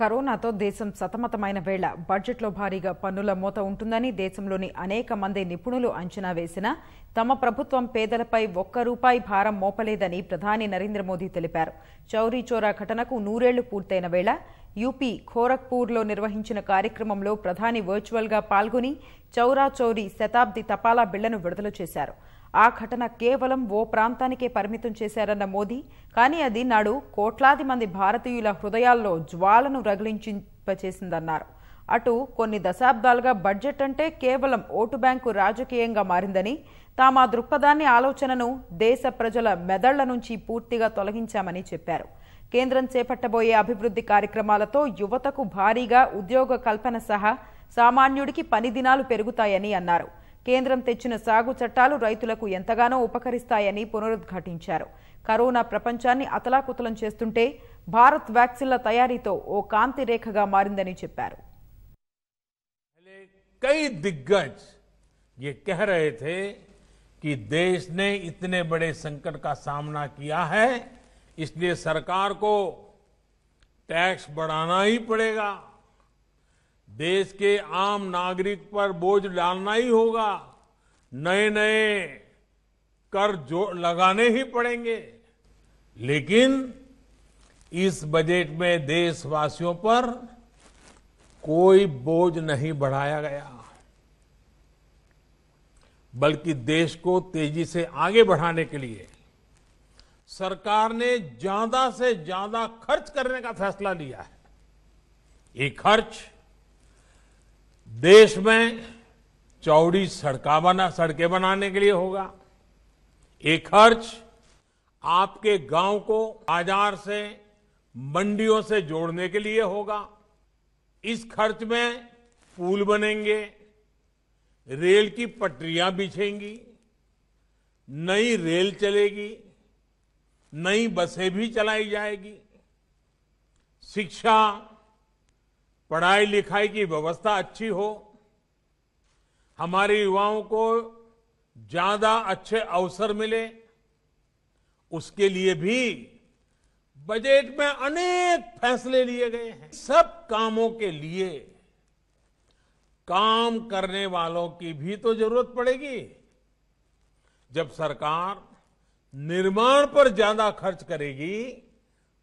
కరోనాతో దేశం సతమతమైన వేళ బడ్జెట్లో భారీగా పన్నుల మూత ఉంటుందని దేశంలోని అనేక మంది నిపుణులు అంచనా వేసినా తమ ప్రభుత్వం పేదలపై ఒక్క రూపాయి భారం మోపలేదని ప్రధాని నరేంద్ర మోదీ తెలిపారు చౌరీ చోరా ఘటనకు నూరేళ్లు పూర్తయిన వేళ యూపీ ఖోరగ్పూర్లో నిర్వహించిన కార్యక్రమంలో ప్రధాని వర్చువల్గా పాల్గొని చౌరా చౌరీ శతాబ్ది తపాలా బిళ్లను విడుదల చేశారు ఆ ఘటన కేవలం ఓ ప్రాంతానికే పరిమితం చేశారన్న మోదీ కానీ అది నాడు కోట్లాది మంది భారతీయుల హృదయాల్లో జ్వాలను రగిలించింపచేసిందన్నారు అటు కొన్ని దశాబ్దాలుగా బడ్జెట్ అంటే కేవలం ఓటు బ్యాంకు రాజకీయంగా మారిందని తాము ఆ దృక్పథాన్ని ఆలోచనను దేశ ప్రజల మెదళ్ల నుంచి పూర్తిగా తొలగించామని చెప్పారు కేంద్రం చేపట్టబోయే అభివృద్ధి కార్యక్రమాలతో యువతకు భారీగా ఉద్యోగ కల్పన సహా సామాన్యుడికి పని దినాలు పెరుగుతాయని అన్నారు కేంద్రం తెచ్చిన సాగు చట్టాలు రైతులకు ఎంతగానో ఉపకరిస్తాయని పునరుద్ఘాటించారు కరోనా ప్రపంచాన్ని అతలాకుతలం చేస్తుంటే భారత్ వ్యాక్సిన్ల తయారీతో ఓ కాంతి రేఖగా మారిందని చెప్పారు कई दिग्गज ये कह रहे थे कि देश ने इतने बड़े संकट का सामना किया है इसलिए सरकार को टैक्स बढ़ाना ही पड़ेगा देश के आम नागरिक पर बोझ डालना ही होगा नए नए कर जो लगाने ही पड़ेंगे लेकिन इस बजट में देशवासियों पर कोई बोझ नहीं बढ़ाया गया बल्कि देश को तेजी से आगे बढ़ाने के लिए सरकार ने ज्यादा से ज्यादा खर्च करने का फैसला लिया है ये खर्च देश में चौड़ी सड़का बना सड़कें बनाने के लिए होगा ये खर्च आपके गांव को बाजार से मंडियों से जोड़ने के लिए होगा इस खर्च में पुल बनेंगे रेल की पटरियां बिछेंगी नई रेल चलेगी नई बसें भी चलाई जाएगी शिक्षा पढ़ाई लिखाई की व्यवस्था अच्छी हो हमारे युवाओं को ज्यादा अच्छे अवसर मिले उसके लिए भी बजट में अनेक फैसले लिए गए हैं सब कामों के लिए काम करने वालों की भी तो जरूरत पड़ेगी जब सरकार निर्माण पर ज्यादा खर्च करेगी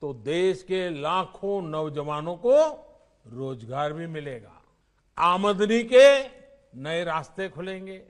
तो देश के लाखों नौजवानों को रोजगार भी मिलेगा आमदनी के नए रास्ते खुलेंगे